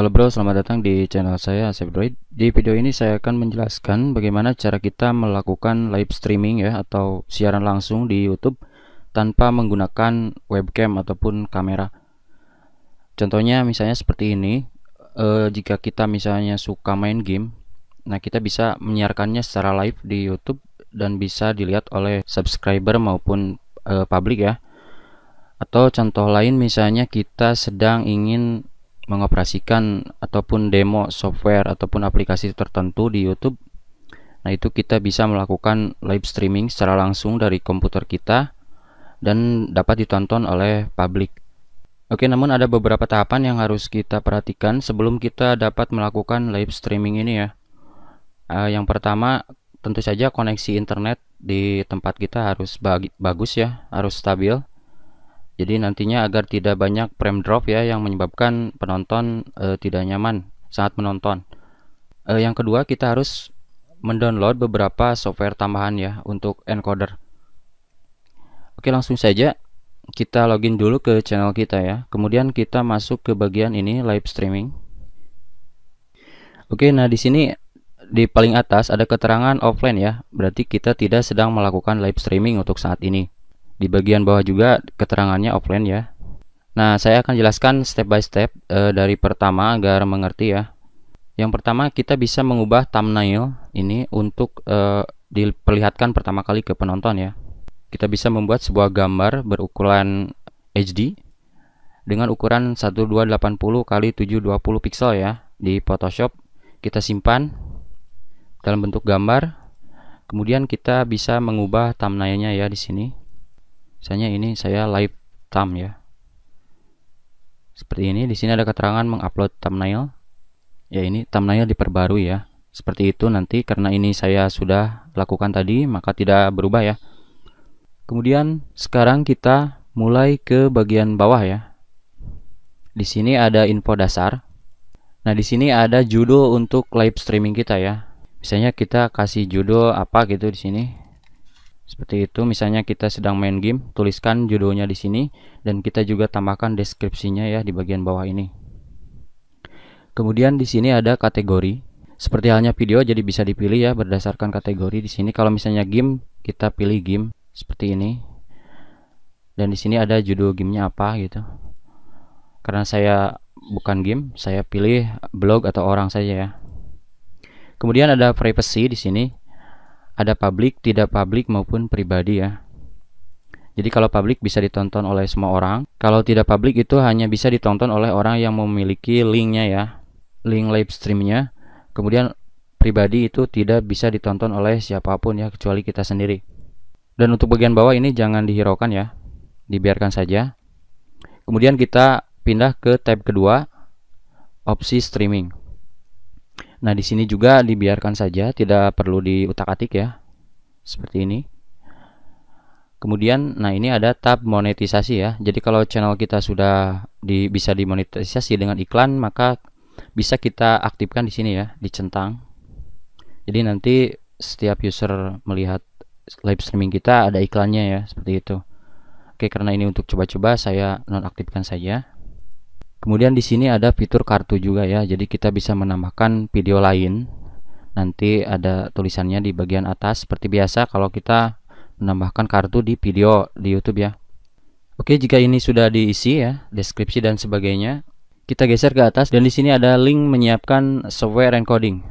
Halo bro, selamat datang di channel saya Asep Droid. Di video ini saya akan menjelaskan bagaimana cara kita melakukan live streaming ya atau siaran langsung di YouTube tanpa menggunakan webcam ataupun kamera. Contohnya misalnya seperti ini. E, jika kita misalnya suka main game, nah kita bisa menyiarkannya secara live di YouTube dan bisa dilihat oleh subscriber maupun e, publik ya. Atau contoh lain misalnya kita sedang ingin mengoperasikan ataupun demo software ataupun aplikasi tertentu di YouTube nah itu kita bisa melakukan live streaming secara langsung dari komputer kita dan dapat ditonton oleh publik Oke, namun ada beberapa tahapan yang harus kita perhatikan sebelum kita dapat melakukan live streaming ini ya. Uh, yang pertama, tentu saja koneksi internet di tempat kita harus bagus ya, harus stabil. Jadi nantinya agar tidak banyak frame drop ya yang menyebabkan penonton e, tidak nyaman saat menonton. E, yang kedua kita harus mendownload beberapa software tambahan ya untuk encoder. Oke langsung saja kita login dulu ke channel kita ya. Kemudian kita masuk ke bagian ini live streaming. Oke nah di sini di paling atas ada keterangan offline ya. Berarti kita tidak sedang melakukan live streaming untuk saat ini. Di bagian bawah juga keterangannya offline ya. Nah, saya akan jelaskan step by step e, dari pertama agar mengerti ya. Yang pertama kita bisa mengubah thumbnail ini untuk e, diperlihatkan pertama kali ke penonton ya. Kita bisa membuat sebuah gambar berukuran HD dengan ukuran 1280 x 720 pixel ya di Photoshop. Kita simpan dalam bentuk gambar. Kemudian kita bisa mengubah thumbnailnya ya di sini misalnya ini saya live thumb ya seperti ini di sini ada keterangan mengupload thumbnail ya ini thumbnail diperbarui ya seperti itu nanti karena ini saya sudah lakukan tadi maka tidak berubah ya kemudian sekarang kita mulai ke bagian bawah ya di sini ada info dasar nah di sini ada judul untuk live streaming kita ya misalnya kita kasih judul apa gitu di sini seperti itu, misalnya kita sedang main game, tuliskan judulnya di sini dan kita juga tambahkan deskripsinya ya di bagian bawah ini. Kemudian di sini ada kategori. Seperti halnya video jadi bisa dipilih ya berdasarkan kategori di sini. Kalau misalnya game, kita pilih game seperti ini. Dan di sini ada judul gamenya apa gitu. Karena saya bukan game, saya pilih blog atau orang saja ya. Kemudian ada privacy di sini ada publik, tidak publik maupun pribadi ya. Jadi kalau publik bisa ditonton oleh semua orang, kalau tidak publik itu hanya bisa ditonton oleh orang yang memiliki linknya ya, link live streamnya. Kemudian pribadi itu tidak bisa ditonton oleh siapapun ya kecuali kita sendiri. Dan untuk bagian bawah ini jangan dihiraukan ya, dibiarkan saja. Kemudian kita pindah ke tab kedua, opsi streaming. Nah, di sini juga dibiarkan saja, tidak perlu diutak-atik ya. Seperti ini. Kemudian, nah ini ada tab monetisasi ya. Jadi kalau channel kita sudah di, bisa dimonetisasi dengan iklan, maka bisa kita aktifkan di sini ya, dicentang. Jadi nanti setiap user melihat live streaming kita ada iklannya ya, seperti itu. Oke, karena ini untuk coba-coba saya nonaktifkan saja. Kemudian di sini ada fitur kartu juga ya, jadi kita bisa menambahkan video lain. Nanti ada tulisannya di bagian atas seperti biasa kalau kita menambahkan kartu di video di YouTube ya. Oke, jika ini sudah diisi ya, deskripsi dan sebagainya, kita geser ke atas dan di sini ada link menyiapkan software encoding.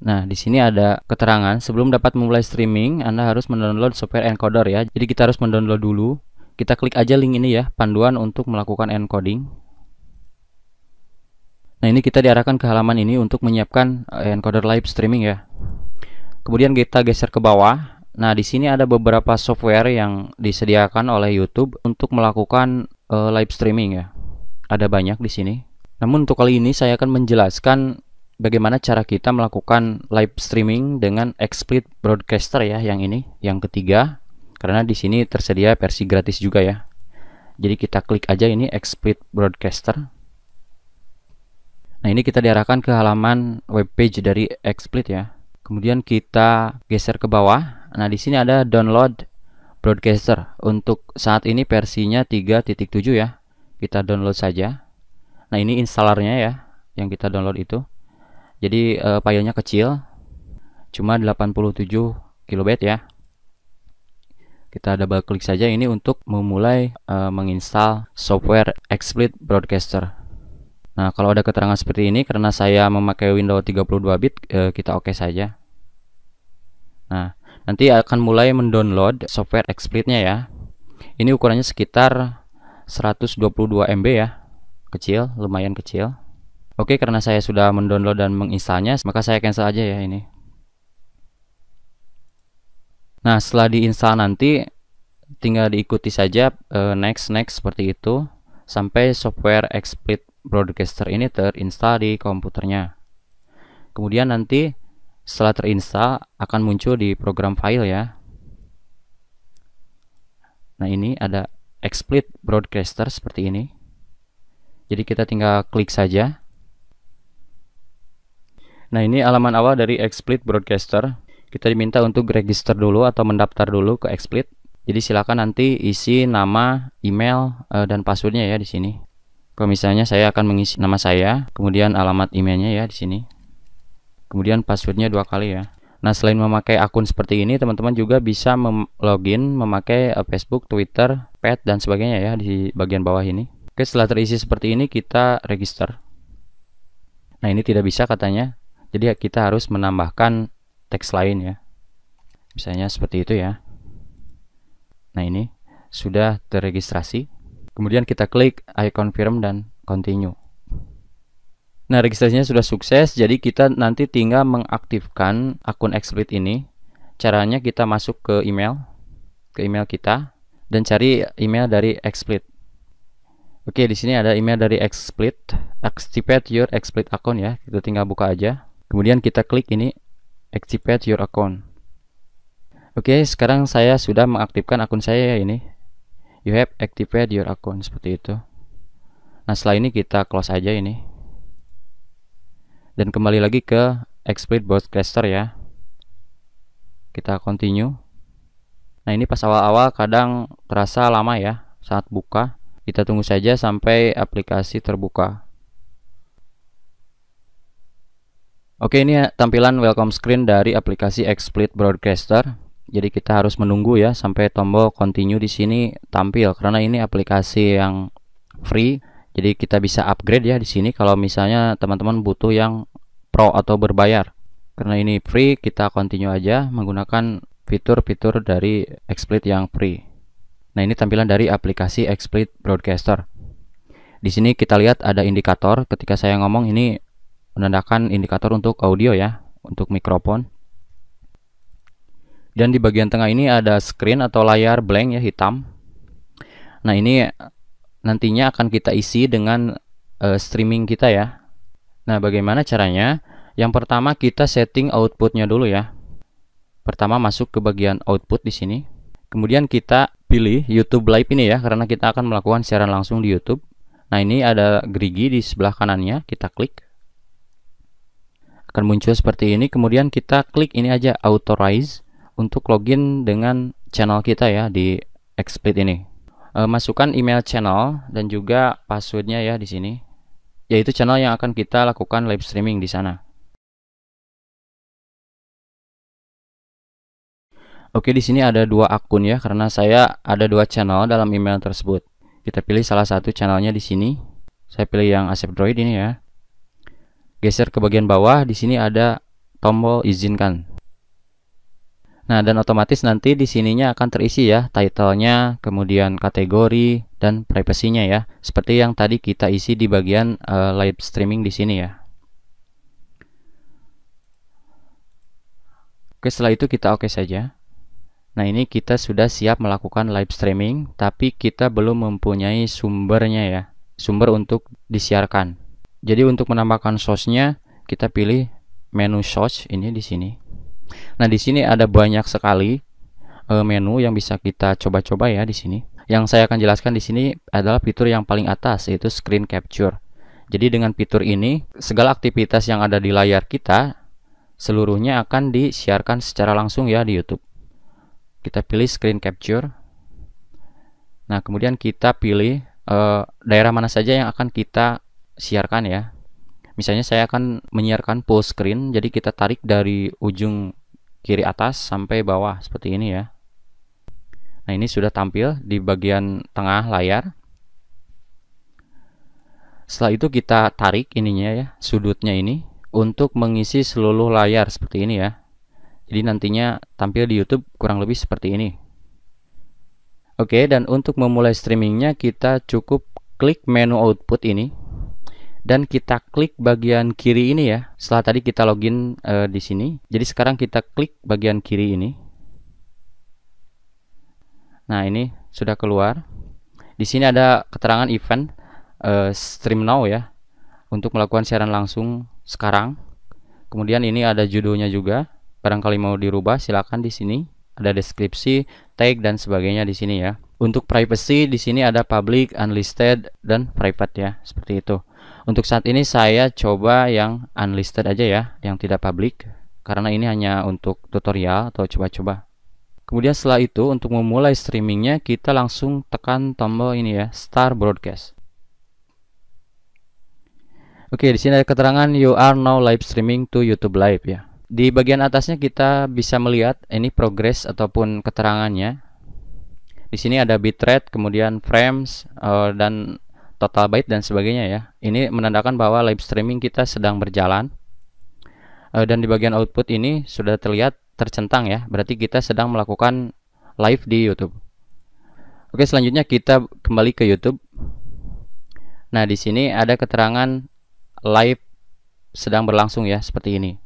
Nah, di sini ada keterangan sebelum dapat memulai streaming, Anda harus mendownload software encoder ya. Jadi kita harus mendownload dulu. Kita klik aja link ini ya, panduan untuk melakukan encoding. Nah ini kita diarahkan ke halaman ini untuk menyiapkan eh, encoder live streaming ya. Kemudian kita geser ke bawah. Nah di sini ada beberapa software yang disediakan oleh YouTube untuk melakukan uh, live streaming ya. Ada banyak di sini. Namun untuk kali ini saya akan menjelaskan bagaimana cara kita melakukan live streaming dengan XSplit Broadcaster ya yang ini, yang ketiga. Karena di sini tersedia versi gratis juga ya. Jadi kita klik aja ini XSplit Broadcaster. Nah ini kita diarahkan ke halaman web page dari XSplit ya. Kemudian kita geser ke bawah. Nah di sini ada download broadcaster. Untuk saat ini versinya 3.7 ya. Kita download saja. Nah ini installernya ya yang kita download itu. Jadi e, eh, filenya kecil, cuma 87 KB ya. Kita double klik saja ini untuk memulai e, menginstal software XSplit Broadcaster. Nah, kalau ada keterangan seperti ini karena saya memakai Windows 32 bit, eh, kita oke okay saja. Nah, nanti akan mulai mendownload software exploitnya ya. Ini ukurannya sekitar 122 MB ya. Kecil, lumayan kecil. Oke, karena saya sudah mendownload dan menginstalnya, maka saya cancel aja ya ini. Nah, setelah diinstal nanti tinggal diikuti saja eh, next next seperti itu sampai software exploit broadcaster ini terinstall di komputernya. Kemudian nanti setelah terinstall akan muncul di program file ya. Nah, ini ada XSplit broadcaster seperti ini. Jadi kita tinggal klik saja. Nah, ini halaman awal dari XSplit broadcaster. Kita diminta untuk register dulu atau mendaftar dulu ke XSplit. Jadi silakan nanti isi nama, email, eh, dan passwordnya ya di sini. Kalau Misalnya saya akan mengisi nama saya, kemudian alamat emailnya ya di sini. Kemudian passwordnya dua kali ya. Nah selain memakai akun seperti ini, teman-teman juga bisa mem login memakai eh, Facebook, Twitter, Pad dan sebagainya ya di bagian bawah ini. Oke setelah terisi seperti ini kita register. Nah ini tidak bisa katanya, jadi kita harus menambahkan teks lain ya. Misalnya seperti itu ya. Nah ini sudah terregistrasi. Kemudian kita klik I confirm dan continue. Nah, registrasinya sudah sukses, jadi kita nanti tinggal mengaktifkan akun XSplit ini. Caranya kita masuk ke email, ke email kita, dan cari email dari XSplit. Oke, di sini ada email dari XSplit, activate your XSplit account ya. Kita tinggal buka aja. Kemudian kita klik ini, activate your account. Oke, sekarang saya sudah mengaktifkan akun saya ya ini you have activated your account seperti itu nah setelah ini kita close aja ini dan kembali lagi ke exploit broadcaster ya kita continue nah ini pas awal-awal kadang terasa lama ya saat buka kita tunggu saja sampai aplikasi terbuka Oke ini tampilan welcome screen dari aplikasi Exploit Broadcaster jadi kita harus menunggu ya sampai tombol continue di sini tampil karena ini aplikasi yang free. Jadi kita bisa upgrade ya di sini kalau misalnya teman-teman butuh yang pro atau berbayar. Karena ini free, kita continue aja menggunakan fitur-fitur dari XSplit yang free. Nah, ini tampilan dari aplikasi XSplit Broadcaster. Di sini kita lihat ada indikator ketika saya ngomong ini menandakan indikator untuk audio ya, untuk mikrofon. Dan di bagian tengah ini ada screen atau layar blank ya hitam. Nah, ini nantinya akan kita isi dengan uh, streaming kita ya. Nah, bagaimana caranya? Yang pertama kita setting outputnya dulu ya. Pertama masuk ke bagian output di sini. Kemudian kita pilih YouTube Live ini ya, karena kita akan melakukan siaran langsung di YouTube. Nah, ini ada gerigi di sebelah kanannya, kita klik. Akan muncul seperti ini, kemudian kita klik ini aja Authorize untuk login dengan channel kita ya di XSplit ini. E, masukkan email channel dan juga passwordnya ya di sini, yaitu channel yang akan kita lakukan live streaming di sana. Oke, di sini ada dua akun ya, karena saya ada dua channel dalam email tersebut. Kita pilih salah satu channelnya di sini. Saya pilih yang Asep Droid ini ya. Geser ke bagian bawah, di sini ada tombol izinkan. Nah, dan otomatis nanti di sininya akan terisi ya title-nya, kemudian kategori dan privacy ya, seperti yang tadi kita isi di bagian uh, live streaming di sini ya. Oke, setelah itu kita oke okay saja. Nah, ini kita sudah siap melakukan live streaming, tapi kita belum mempunyai sumbernya ya, sumber untuk disiarkan. Jadi untuk menambahkan source-nya, kita pilih menu source ini di sini. Nah, di sini ada banyak sekali uh, menu yang bisa kita coba-coba ya di sini. Yang saya akan jelaskan di sini adalah fitur yang paling atas yaitu screen capture. Jadi dengan fitur ini, segala aktivitas yang ada di layar kita seluruhnya akan disiarkan secara langsung ya di YouTube. Kita pilih screen capture. Nah, kemudian kita pilih uh, daerah mana saja yang akan kita siarkan ya. Misalnya saya akan menyiarkan full screen, jadi kita tarik dari ujung kiri atas sampai bawah seperti ini ya. Nah, ini sudah tampil di bagian tengah layar. Setelah itu kita tarik ininya ya, sudutnya ini untuk mengisi seluruh layar seperti ini ya. Jadi nantinya tampil di YouTube kurang lebih seperti ini. Oke, dan untuk memulai streamingnya kita cukup klik menu output ini dan kita klik bagian kiri ini ya. Setelah tadi kita login e, di sini. Jadi sekarang kita klik bagian kiri ini. Nah, ini sudah keluar. Di sini ada keterangan event e, stream now ya untuk melakukan siaran langsung sekarang. Kemudian ini ada judulnya juga. Barangkali mau dirubah silahkan di sini. Ada deskripsi, tag dan sebagainya di sini ya. Untuk privacy di sini ada public, unlisted dan private ya, seperti itu. Untuk saat ini saya coba yang unlisted aja ya, yang tidak public karena ini hanya untuk tutorial atau coba-coba. Kemudian setelah itu untuk memulai streamingnya kita langsung tekan tombol ini ya, start broadcast. Oke, di sini ada keterangan you are now live streaming to YouTube Live ya. Di bagian atasnya kita bisa melihat ini progress ataupun keterangannya. Di sini ada bitrate, kemudian frames eh, dan total byte dan sebagainya ya. Ini menandakan bahwa live streaming kita sedang berjalan. Uh, dan di bagian output ini sudah terlihat tercentang ya, berarti kita sedang melakukan live di YouTube. Oke, selanjutnya kita kembali ke YouTube. Nah, di sini ada keterangan live sedang berlangsung ya seperti ini.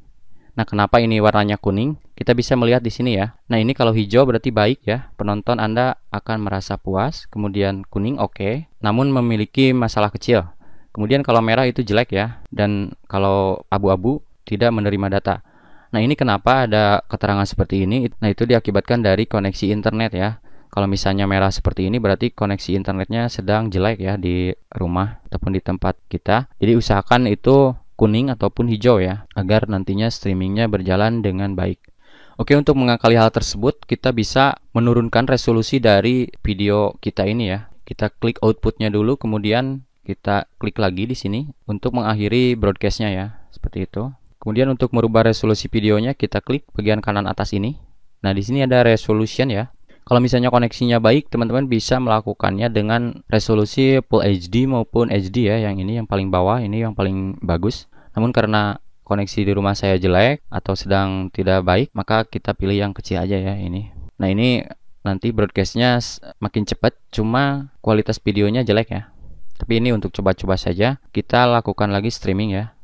Nah, kenapa ini warnanya kuning? Kita bisa melihat di sini ya. Nah, ini kalau hijau berarti baik ya. Penonton Anda akan merasa puas, kemudian kuning oke, okay, namun memiliki masalah kecil. Kemudian kalau merah itu jelek ya, dan kalau abu-abu tidak menerima data. Nah, ini kenapa ada keterangan seperti ini? Nah, itu diakibatkan dari koneksi internet ya. Kalau misalnya merah seperti ini berarti koneksi internetnya sedang jelek ya di rumah ataupun di tempat kita. Jadi usahakan itu kuning ataupun hijau ya, agar nantinya streamingnya berjalan dengan baik. Oke, untuk mengakali hal tersebut, kita bisa menurunkan resolusi dari video kita ini ya. Kita klik outputnya dulu, kemudian kita klik lagi di sini untuk mengakhiri broadcastnya ya, seperti itu. Kemudian untuk merubah resolusi videonya, kita klik bagian kanan atas ini. Nah, di sini ada resolution ya. Kalau misalnya koneksinya baik, teman-teman bisa melakukannya dengan resolusi Full HD maupun HD ya, yang ini yang paling bawah, ini yang paling bagus. Namun karena koneksi di rumah saya jelek atau sedang tidak baik, maka kita pilih yang kecil aja ya ini. Nah ini nanti broadcastnya makin cepat, cuma kualitas videonya jelek ya. Tapi ini untuk coba-coba saja, kita lakukan lagi streaming ya.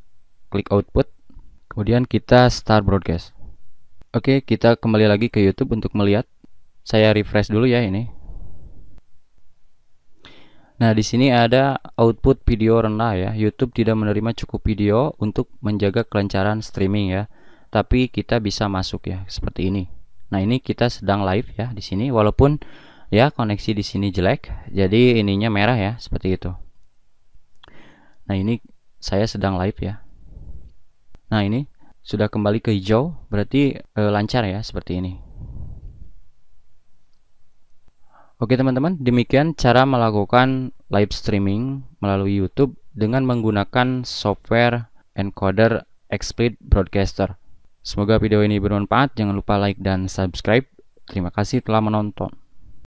Klik output, kemudian kita start broadcast. Oke, kita kembali lagi ke YouTube untuk melihat. Saya refresh dulu ya ini. Nah, di sini ada output video rendah ya. YouTube tidak menerima cukup video untuk menjaga kelancaran streaming ya. Tapi kita bisa masuk ya seperti ini. Nah, ini kita sedang live ya di sini walaupun ya koneksi di sini jelek. Jadi ininya merah ya seperti itu. Nah, ini saya sedang live ya. Nah, ini sudah kembali ke hijau berarti e, lancar ya seperti ini. Oke teman-teman, demikian cara melakukan live streaming melalui YouTube dengan menggunakan software encoder XSplit Broadcaster. Semoga video ini bermanfaat. Jangan lupa like dan subscribe. Terima kasih telah menonton.